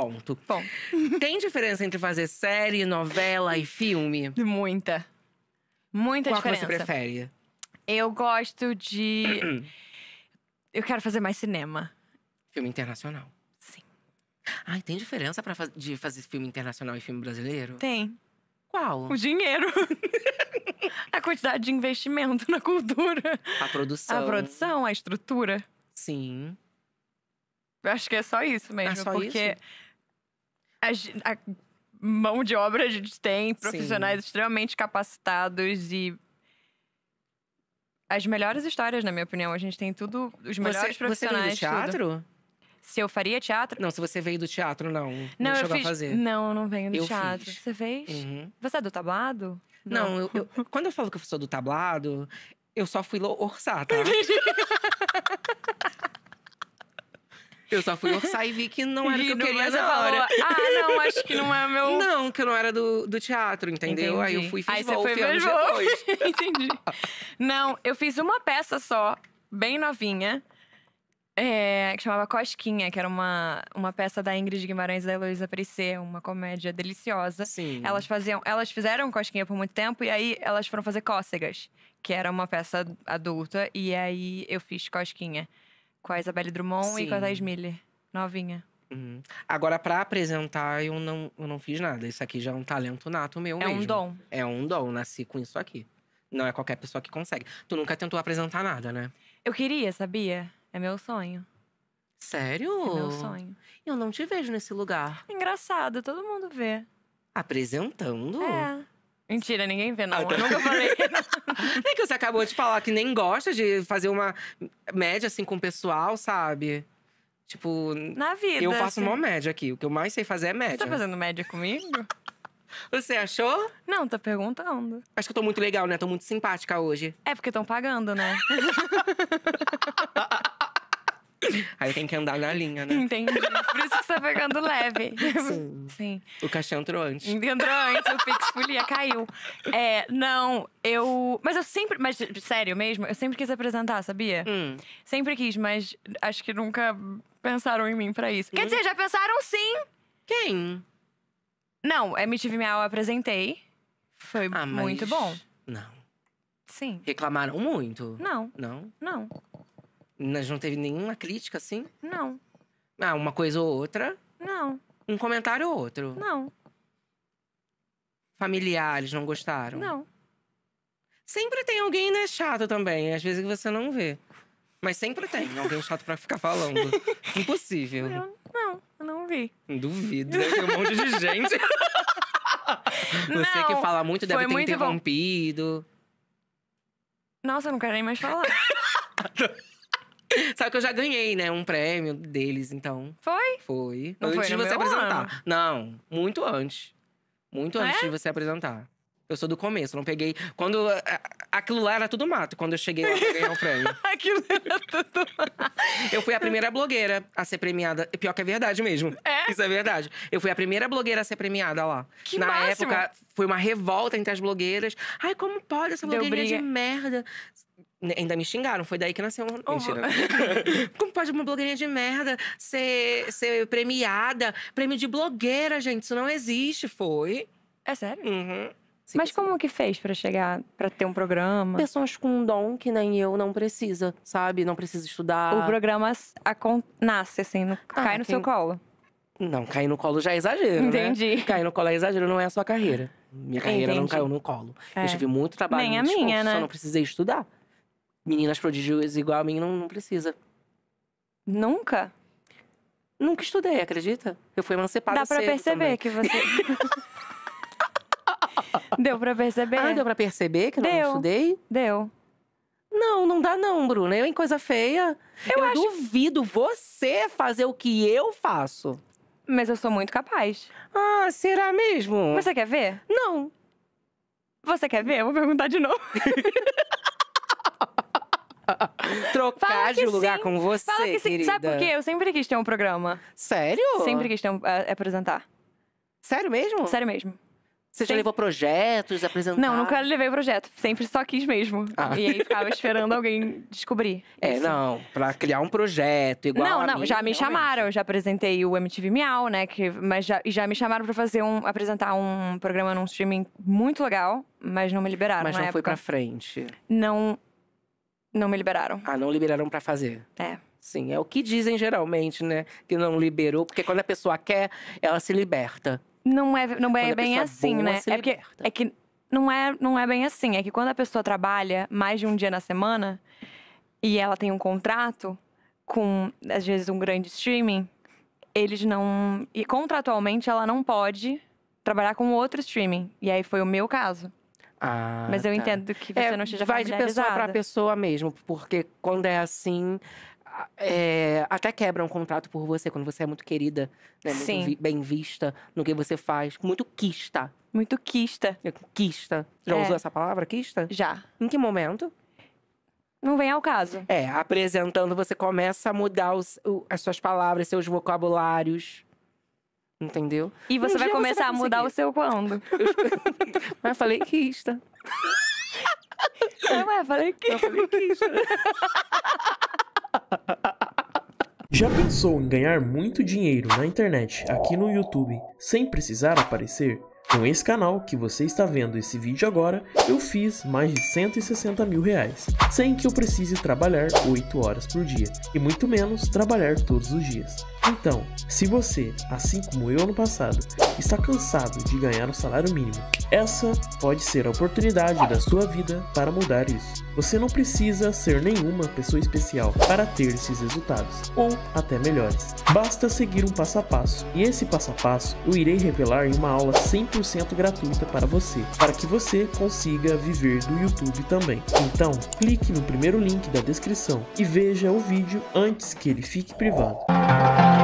Ponto. Bom. Tem diferença entre fazer série, novela e filme? Muita. Muita Qual diferença. Qual você prefere? Eu gosto de. Eu quero fazer mais cinema. Filme internacional. Sim. Ai, tem diferença para faz... de fazer filme internacional e filme brasileiro? Tem. Qual? O dinheiro. a quantidade de investimento na cultura. A produção. A produção, a estrutura. Sim. Eu acho que é só isso mesmo. É só porque isso? a, a mão de obra a gente tem profissionais Sim. extremamente capacitados e as melhores histórias, na minha opinião. A gente tem tudo, os melhores você, profissionais. Você do teatro? Tudo. Se eu faria teatro? Não, se você veio do teatro, não. Não, não eu fiz... a fazer. Não, não venho do eu teatro. Fiz. Você fez? Uhum. Você é do tablado? Não, não eu, eu, quando eu falo que eu sou do tablado, eu só fui orçar, tá? Eu só fui orçar e vi que não era o que eu queria na hora. ah, não, acho que não é meu. Não, que eu não era do, do teatro, entendeu? Entendi. Aí eu fui e fiz Aí você foi depois. Entendi. Não, eu fiz uma peça só, bem novinha. É, que chamava Cosquinha, que era uma, uma peça da Ingrid Guimarães e da Heloísa Prissé, uma comédia deliciosa. Sim. Elas, faziam, elas fizeram Cosquinha por muito tempo e aí elas foram fazer Cócegas, que era uma peça adulta, e aí eu fiz Cosquinha. Com a Isabelle Drummond Sim. e com a Thais Miller, novinha. Uhum. Agora, para apresentar, eu não, eu não fiz nada. Isso aqui já é um talento nato meu é mesmo. É um dom. É um dom, nasci com isso aqui. Não é qualquer pessoa que consegue. Tu nunca tentou apresentar nada, né? Eu queria, sabia? É meu sonho. Sério? É meu sonho. Eu não te vejo nesse lugar. Engraçado, todo mundo vê. Apresentando? É. Mentira, ninguém vê, não. Ah, tá. Então- eu nunca falei. é que você acabou de falar que nem gosta de fazer uma média assim com o pessoal, sabe? Tipo. Na vida. Eu faço assim. uma média aqui. O que eu mais sei fazer é média. Você tá fazendo média comigo? Você achou? Não, tá perguntando. Acho que eu tô muito legal, né? Tô muito simpática hoje. É porque estão pagando, né? Aí tem que andar na linha, né? Entendi. Por isso que você tá pegando leve. Sim. Sim. O caixão entrou antes. Entrou antes, o Pix folia, caiu. É, não, eu. Mas eu sempre. Mas sério mesmo, eu sempre quis apresentar, sabia? Hum. Sempre quis, mas acho que nunca pensaram em mim pra isso. Hum. Quer dizer, já pensaram sim! Quem? Não, MTV Miau eu apresentei. Foi ah, muito bom. Não. Sim. Reclamaram muito? Não. Não? Não. Mas não teve nenhuma crítica, assim? Não. Ah, uma coisa ou outra? Não. Um comentário ou outro? Não. Familiares não gostaram? Não. Sempre tem alguém, né, chato também. Às vezes que você não vê. Mas sempre tem alguém chato pra ficar falando. Impossível. Eu, não, eu não vi. Duvido, né? Tem um monte de gente. você não, que fala muito deve ter interrompido. Bom. Nossa, eu não quero nem mais falar. Só que eu já ganhei, né, um prêmio deles, então. Foi? Foi. Não antes foi de você apresentar. Ano. Não, muito antes. Muito é? antes é? de você apresentar. Eu sou do começo, não peguei. Quando. Aquilo lá era tudo mato, quando eu cheguei lá eu ganhar o um prêmio. aquilo era tudo mato. Eu fui a primeira blogueira a ser premiada. Pior que é verdade mesmo. É? Isso é verdade. Eu fui a primeira blogueira a ser premiada lá. Que Na máximo. época, foi uma revolta entre as blogueiras. Ai, como pode essa blogueirinha de merda? Né, ainda me xingaram, foi daí que nasceu uma. Mentira. Como pode uma blogueirinha de merda ser, ser premiada? Prêmio de blogueira, gente, isso não existe, foi. É sério? Uhum. Sim, Mas sim. como que fez para chegar, para ter um programa? Pessoas com um dom que nem eu não precisa, sabe? Não precisa estudar. O programa nasce, assim, no, ah, cai no quem... seu colo. Não, cair no colo já é exagero, né? Entendi. Né? Cair no colo é exagero, não é a sua carreira. Minha carreira Entendi. não caiu no colo. É. Eu tive muito trabalho, Nem muito a minha, né? só não precisei estudar meninas prodígios igual a mim não, não precisa. Nunca? Nunca estudei, acredita? Eu fui emancipada Dá pra perceber também. que você... deu pra perceber? Ah, deu pra perceber que não estudei? Deu. Não, não dá não, Bruna. Eu em coisa feia. Eu, eu acho... duvido você fazer o que eu faço. Mas eu sou muito capaz. Ah, será mesmo? Você quer ver? Não. Você quer ver? Eu vou perguntar de novo. Trocar de lugar com você, Fala que sim. Sabe por quê? Eu sempre quis ter um programa. Sério? Sempre quis ter um, é, é apresentar. Sério mesmo? Sério mesmo. Você já levou projetos, apresentou? Não, nunca levei projeto. Sempre só quis mesmo. Ah. E aí ficava esperando alguém descobrir. É, isso. não, pra criar um projeto igual Não, a não, mim, já me realmente. chamaram, eu já apresentei o MTV Miau, né? Que, mas já, e já me chamaram pra fazer um, apresentar um programa num streaming muito legal, mas não me liberaram Mas não foi pra frente. Não, não me liberaram. Ah, não liberaram para fazer. É. Sim, é o que dizem geralmente, né? Que não liberou, porque quando a pessoa quer, ela se liberta. Não é, não é bem assim, boa, né? é, porque, é que não é, não é bem assim. É que quando a pessoa trabalha mais de um dia na semana e ela tem um contrato com, às vezes, um grande streaming, eles não. E contratualmente ela não pode trabalhar com outro streaming. E aí foi o meu caso. Ah, Mas eu tá. entendo que é, você é, não esteja Vai de pessoa para pessoa mesmo, porque quando é assim, é, até quebra um contrato por você quando você é muito querida, né? muito Sim. Vi, bem vista no que você faz. Muito quista. Muito quista. Quista. Já é. usou essa palavra, quista? Já. Em que momento? Não vem ao caso. É, apresentando, você começa a mudar os, as suas palavras, seus vocabulários. Entendeu? E você um vai começar você vai a mudar o seu quando? Mas eu falei que está. Não é, falei que está. Já pensou em ganhar muito dinheiro na internet, aqui no YouTube, sem precisar aparecer? Com esse canal que você está vendo esse vídeo agora, eu fiz mais de 160 mil reais, sem que eu precise trabalhar 8 horas por dia, e muito menos trabalhar todos os dias. Então, se você, assim como eu no passado, está cansado de ganhar o salário mínimo, essa pode ser a oportunidade da sua vida para mudar isso. Você não precisa ser nenhuma pessoa especial para ter esses resultados, ou até melhores. Basta seguir um passo a passo, e esse passo a passo eu irei revelar em uma aula 100% gratuita para você, para que você consiga viver do YouTube também. Então, clique no primeiro link da descrição e veja o vídeo antes que ele fique privado.